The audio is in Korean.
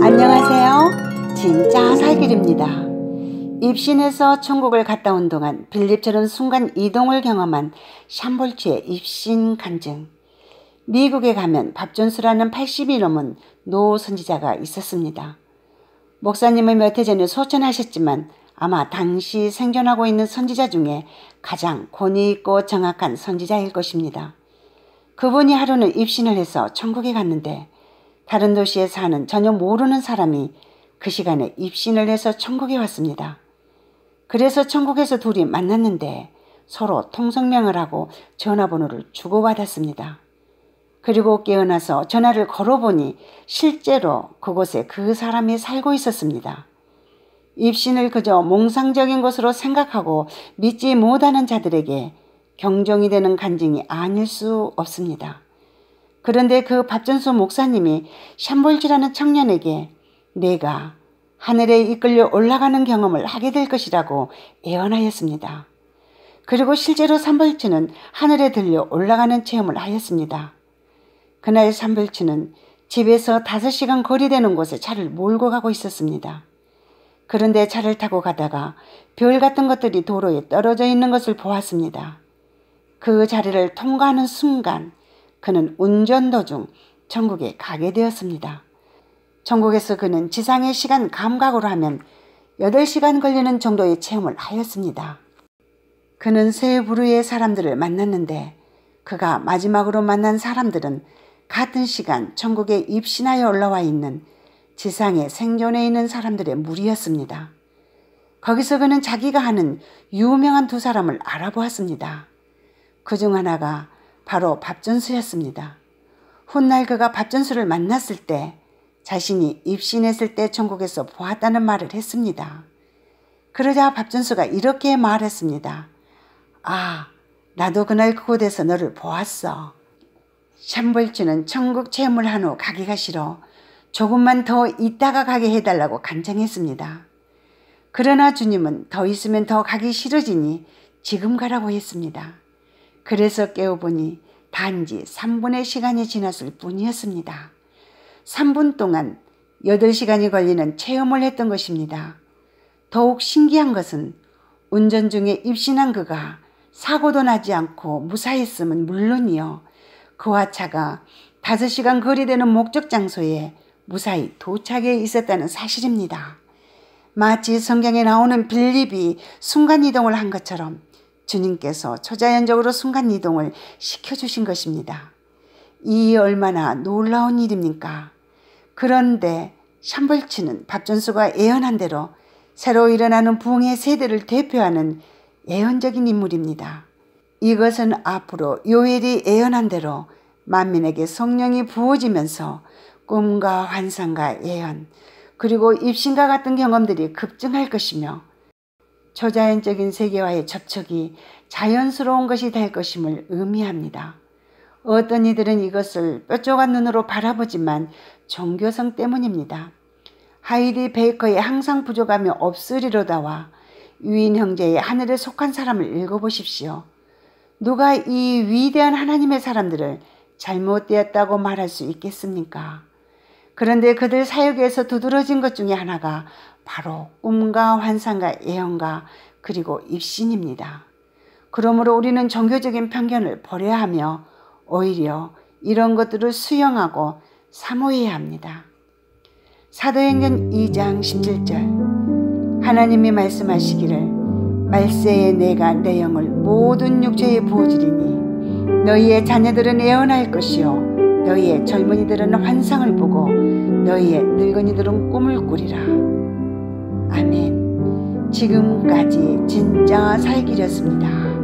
안녕하세요. 진짜 살길입니다. 입신에서 천국을 갔다 온 동안 빌립처럼 순간 이동을 경험한 샴볼츠의 입신 간증. 미국에 가면 밥존수라는 80이 넘은 노 선지자가 있었습니다. 목사님은 몇해 전에 소천하셨지만 아마 당시 생존하고 있는 선지자 중에 가장 권위 있고 정확한 선지자일 것입니다. 그분이 하루는 입신을 해서 천국에 갔는데 다른 도시에 사는 전혀 모르는 사람이 그 시간에 입신을 해서 천국에 왔습니다. 그래서 천국에서 둘이 만났는데 서로 통성명을 하고 전화번호를 주고받았습니다. 그리고 깨어나서 전화를 걸어보니 실제로 그곳에 그 사람이 살고 있었습니다. 입신을 그저 몽상적인 것으로 생각하고 믿지 못하는 자들에게 경종이 되는 간증이 아닐 수 없습니다. 그런데 그 밥전수 목사님이 샴볼지라는 청년에게 내가 하늘에 이끌려 올라가는 경험을 하게 될 것이라고 예언하였습니다. 그리고 실제로 삼벌치는 하늘에 들려 올라가는 체험을 하였습니다. 그날 삼벌치는 집에서 5시간 거리되는 곳에 차를 몰고 가고 있었습니다. 그런데 차를 타고 가다가 별 같은 것들이 도로에 떨어져 있는 것을 보았습니다. 그 자리를 통과하는 순간 그는 운전도 중 천국에 가게 되었습니다. 천국에서 그는 지상의 시간 감각으로 하면 8시간 걸리는 정도의 체험을 하였습니다. 그는 세 부류의 사람들을 만났는데 그가 마지막으로 만난 사람들은 같은 시간 천국에 입신하여 올라와 있는 지상에 생존해 있는 사람들의 무리였습니다. 거기서 그는 자기가 하는 유명한 두 사람을 알아보았습니다. 그 중 하나가 바로 밥전수였습니다. 훗날 그가 밥전수를 만났을 때 자신이 입신했을 때 천국에서 보았다는 말을 했습니다. 그러자 밥전수가 이렇게 말했습니다. 아, 나도 그날 그곳에서 너를 보았어. 샴벌주는 천국 체물한후 가기가 싫어 조금만 더 있다가 가게 해달라고 간청했습니다. 그러나 주님은 더 있으면 더 가기 싫어지니 지금 가라고 했습니다. 그래서 깨어보니 단지 3분의 시간이 지났을 뿐이었습니다. 3분 동안 8시간이 걸리는 체험을 했던 것입니다. 더욱 신기한 것은 운전 중에 입신한 그가 사고도 나지 않고 무사했음은 물론이요. 그와 차가 5시간 거리되는 목적 장소에 무사히 도착해 있었다는 사실입니다. 마치 성경에 나오는 빌립이 순간이동을 한 것처럼 주님께서 초자연적으로 순간 이동을 시켜주신 것입니다. 이 얼마나 놀라운 일입니까? 그런데 샴벌치는 밥전수가 예언한 대로 새로 일어나는 부흥의 세대를 대표하는 예언적인 인물입니다. 이것은 앞으로 요엘이 예언한 대로 만민에게 성령이 부어지면서 꿈과 환상과 예언 그리고 입신과 같은 경험들이 급증할 것이며 초자연적인 세계와의 접촉이 자연스러운 것이 될 것임을 의미합니다. 어떤 이들은 이것을 뾰족한 눈으로 바라보지만 종교성 때문입니다. 하이리 베이커의 항상 부족함이 없으리로다와 유인 형제의 하늘에 속한 사람을 읽어보십시오. 누가 이 위대한 하나님의 사람들을 잘못되었다고 말할 수 있겠습니까? 그런데 그들 사역에서 두드러진 것 중에 하나가 바로 꿈과 환상과 예언과 그리고 입신입니다. 그러므로 우리는 종교적인 편견을 버려야 하며 오히려 이런 것들을 수용하고 사모해야 합니다. 사도행전 2장 17절 하나님이 말씀하시기를 말세에 내가 내 영을 모든 육체에 부어지리니 너희의 자녀들은 예언할 것이요 너희의 젊은이들은 환상을 보고 너희의 늙은이들은 꿈을 꾸리라. 아멘. 지금까지 진짜 살기였습니다.